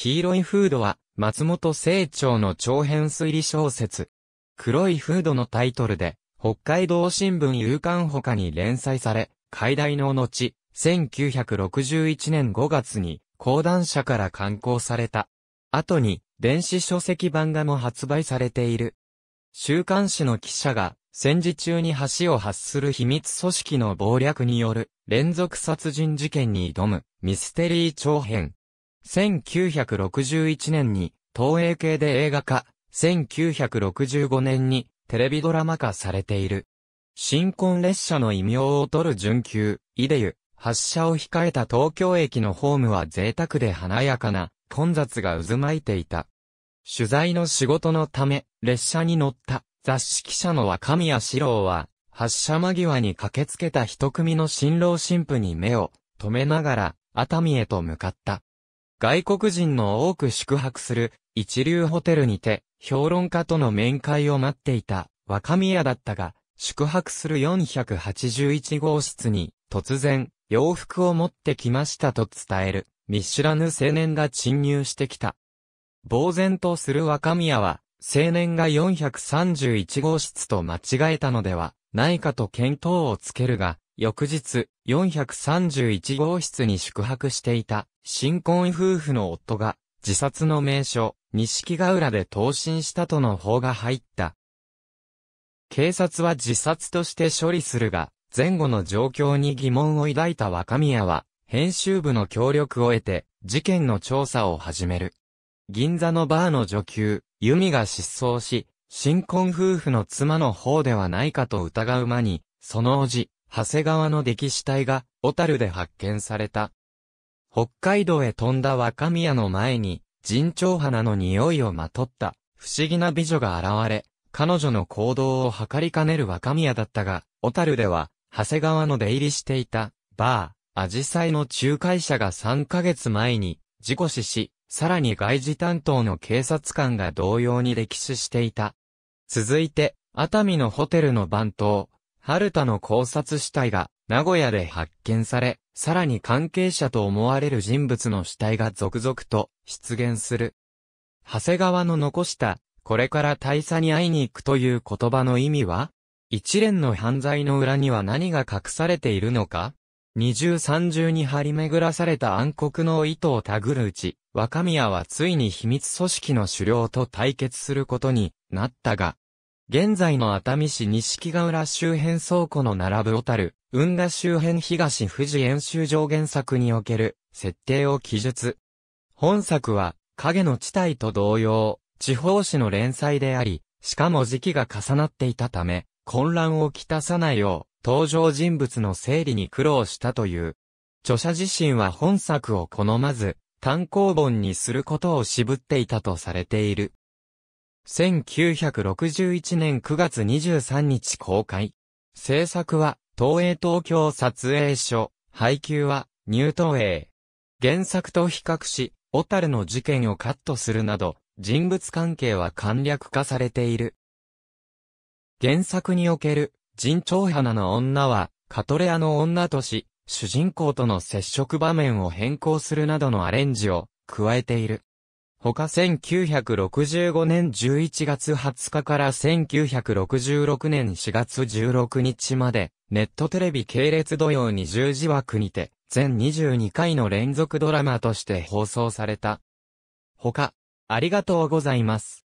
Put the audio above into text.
黄色いフードは、松本清張の長編推理小説。黒いフードのタイトルで、北海道新聞夕刊他に連載され、海大の後、1961年5月に、講談社から刊行された。後に、電子書籍版画も発売されている。週刊誌の記者が、戦時中に橋を発する秘密組織の謀略による連続殺人事件に挑むミステリー長編1961年に東映系で映画化、1965年にテレビドラマ化されている。新婚列車の異名を取る準急、イデユ、発車を控えた東京駅のホームは贅沢で華やかな混雑が渦巻いていた。取材の仕事のため、列車に乗った雑誌記者の若宮史郎は、発車間際に駆けつけた一組の新郎新婦に目を止めながら、熱海へと向かった。外国人の多く宿泊する一流ホテルにて評論家との面会を待っていた若宮だったが、宿泊する481号室に突然洋服を持ってきましたと伝える見知らぬ青年が侵入してきた。呆然とする若宮は青年が431号室と間違えたのではないかと見当をつけるが、翌日、431号室に宿泊していた、新婚夫婦の夫が、自殺の名所、錦ヶ浦で投身したとの報が入った。警察は自殺として処理するが、前後の状況に疑問を抱いた若宮は、編集部の協力を得て、事件の調査を始める。銀座のバーの女給、由美が失踪し、新婚夫婦の妻の方ではないかと疑う間に、その叔父、長谷川の歴死体が、小樽で発見された。北海道へ飛んだ若宮の前に、人長花の匂いをまとった、不思議な美女が現れ、彼女の行動を図りかねる若宮だったが、小樽では、長谷川の出入りしていた、バー、アジサイの仲介者が3ヶ月前に、事故死し、さらに外事担当の警察官が同様に歴史していた。続いて、熱海のホテルの番頭、春田の考察死体が名古屋で発見され、さらに関係者と思われる人物の死体が続々と出現する。長谷川の残した、これから大佐に会いに行くという言葉の意味は一連の犯罪の裏には何が隠されているのか二重三重に張り巡らされた暗黒の糸をたぐるうち、若宮はついに秘密組織の首領と対決することになったが、現在の熱海市錦ヶ浦周辺倉庫の並ぶ小樽、運河周辺東富士演習場原作における設定を記述。本作は、影の地帯と同様、地方紙の連載であり、しかも時期が重なっていたため、混乱をきたさないよう、登場人物の整理に苦労したという。著者自身は本作を好まず、単行本にすることを渋っていたとされている。1961年9月23日公開。制作は、東映東京撮影所、配給は、ニュートイ。原作と比較し、小樽の事件をカットするなど、人物関係は簡略化されている。原作における、人長花の女は、カトレアの女とし、主人公との接触場面を変更するなどのアレンジを加えている。他1965年11月20日から1966年4月16日まで、ネットテレビ系列土曜20時枠にて、全22回の連続ドラマとして放送された。他、ありがとうございます。